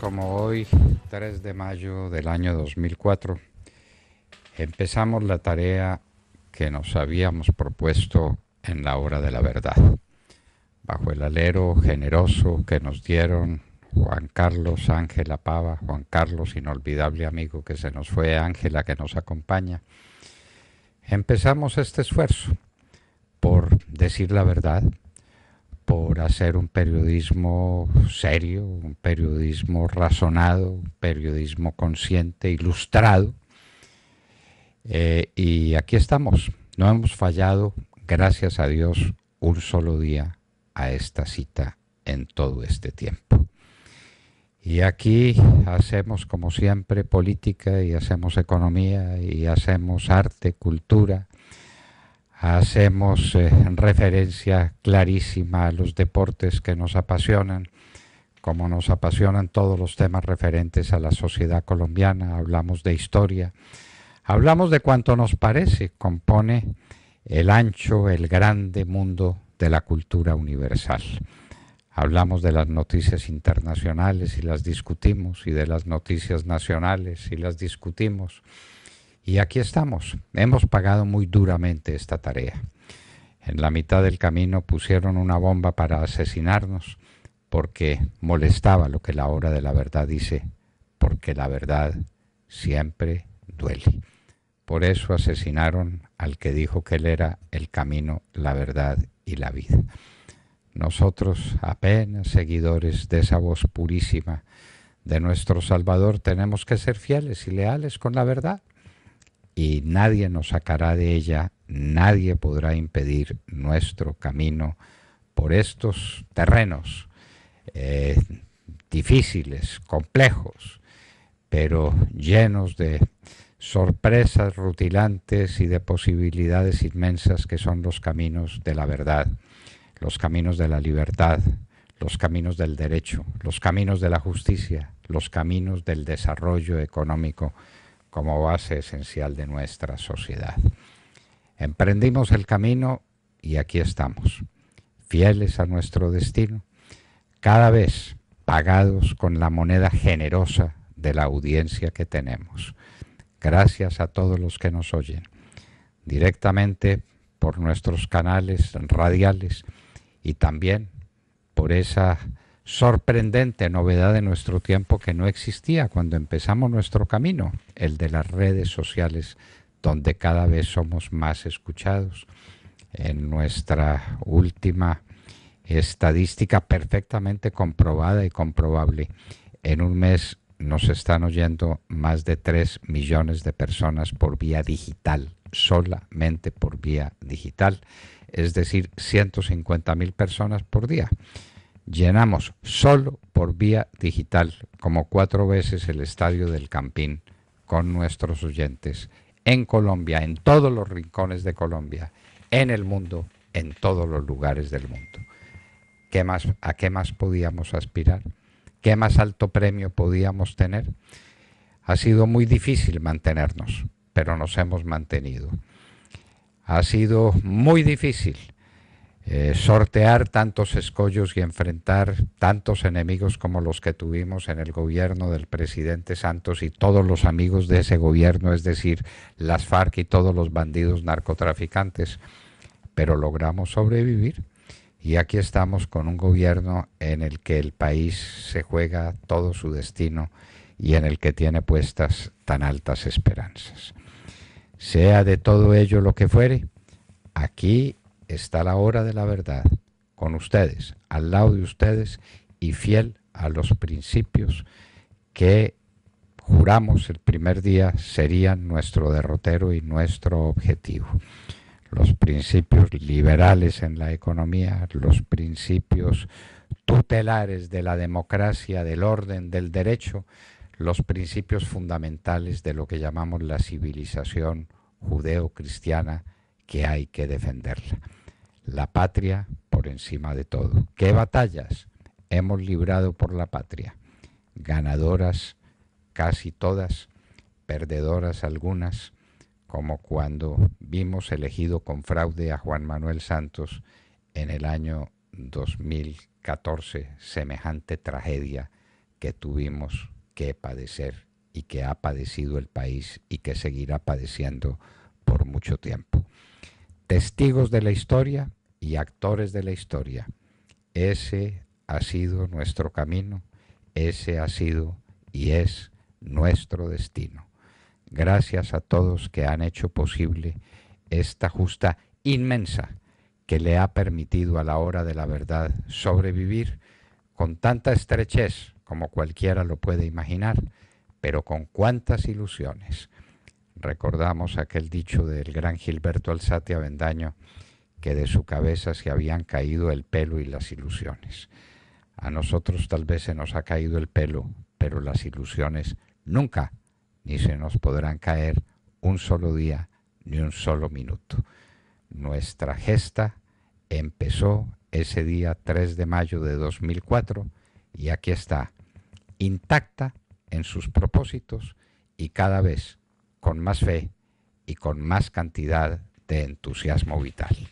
como hoy, 3 de mayo del año 2004, empezamos la tarea que nos habíamos propuesto en la hora de la verdad, bajo el alero generoso que nos dieron Juan Carlos, Ángela Pava, Juan Carlos, inolvidable amigo que se nos fue, Ángela que nos acompaña. Empezamos este esfuerzo por decir la verdad, por hacer un periodismo serio, un periodismo razonado, un periodismo consciente, ilustrado. Eh, y aquí estamos. No hemos fallado, gracias a Dios, un solo día a esta cita en todo este tiempo. Y aquí hacemos, como siempre, política y hacemos economía y hacemos arte, cultura hacemos eh, referencia clarísima a los deportes que nos apasionan, como nos apasionan todos los temas referentes a la sociedad colombiana, hablamos de historia, hablamos de cuanto nos parece, compone el ancho, el grande mundo de la cultura universal. Hablamos de las noticias internacionales y las discutimos, y de las noticias nacionales y las discutimos y aquí estamos. Hemos pagado muy duramente esta tarea. En la mitad del camino pusieron una bomba para asesinarnos porque molestaba lo que la hora de la verdad dice, porque la verdad siempre duele. Por eso asesinaron al que dijo que él era el camino, la verdad y la vida. Nosotros, apenas seguidores de esa voz purísima de nuestro Salvador, tenemos que ser fieles y leales con la verdad y nadie nos sacará de ella, nadie podrá impedir nuestro camino por estos terrenos eh, difíciles, complejos, pero llenos de sorpresas rutilantes y de posibilidades inmensas que son los caminos de la verdad, los caminos de la libertad, los caminos del derecho, los caminos de la justicia, los caminos del desarrollo económico, como base esencial de nuestra sociedad. Emprendimos el camino y aquí estamos, fieles a nuestro destino, cada vez pagados con la moneda generosa de la audiencia que tenemos. Gracias a todos los que nos oyen, directamente por nuestros canales radiales y también por esa sorprendente novedad de nuestro tiempo que no existía cuando empezamos nuestro camino, el de las redes sociales, donde cada vez somos más escuchados. En nuestra última estadística perfectamente comprobada y comprobable, en un mes nos están oyendo más de 3 millones de personas por vía digital, solamente por vía digital, es decir, 150 mil personas por día llenamos solo por vía digital como cuatro veces el estadio del Campín con nuestros oyentes en Colombia, en todos los rincones de Colombia, en el mundo, en todos los lugares del mundo. ¿Qué más, ¿A qué más podíamos aspirar? ¿Qué más alto premio podíamos tener? Ha sido muy difícil mantenernos, pero nos hemos mantenido. Ha sido muy difícil eh, sortear tantos escollos y enfrentar tantos enemigos como los que tuvimos en el gobierno del presidente Santos y todos los amigos de ese gobierno, es decir, las FARC y todos los bandidos narcotraficantes. Pero logramos sobrevivir y aquí estamos con un gobierno en el que el país se juega todo su destino y en el que tiene puestas tan altas esperanzas. Sea de todo ello lo que fuere, aquí está la hora de la verdad con ustedes, al lado de ustedes y fiel a los principios que juramos el primer día serían nuestro derrotero y nuestro objetivo. Los principios liberales en la economía, los principios tutelares de la democracia, del orden, del derecho, los principios fundamentales de lo que llamamos la civilización judeo-cristiana que hay que defenderla la patria por encima de todo. ¿Qué batallas hemos librado por la patria? Ganadoras casi todas, perdedoras algunas, como cuando vimos elegido con fraude a Juan Manuel Santos en el año 2014, semejante tragedia que tuvimos que padecer y que ha padecido el país y que seguirá padeciendo por mucho tiempo. Testigos de la historia, y actores de la historia. Ese ha sido nuestro camino, ese ha sido y es nuestro destino. Gracias a todos que han hecho posible esta justa inmensa que le ha permitido a la hora de la verdad sobrevivir con tanta estrechez como cualquiera lo puede imaginar, pero con cuántas ilusiones. Recordamos aquel dicho del gran Gilberto Alzate Avendaño, que de su cabeza se habían caído el pelo y las ilusiones. A nosotros tal vez se nos ha caído el pelo, pero las ilusiones nunca, ni se nos podrán caer un solo día, ni un solo minuto. Nuestra gesta empezó ese día 3 de mayo de 2004 y aquí está, intacta en sus propósitos y cada vez con más fe y con más cantidad de entusiasmo vital.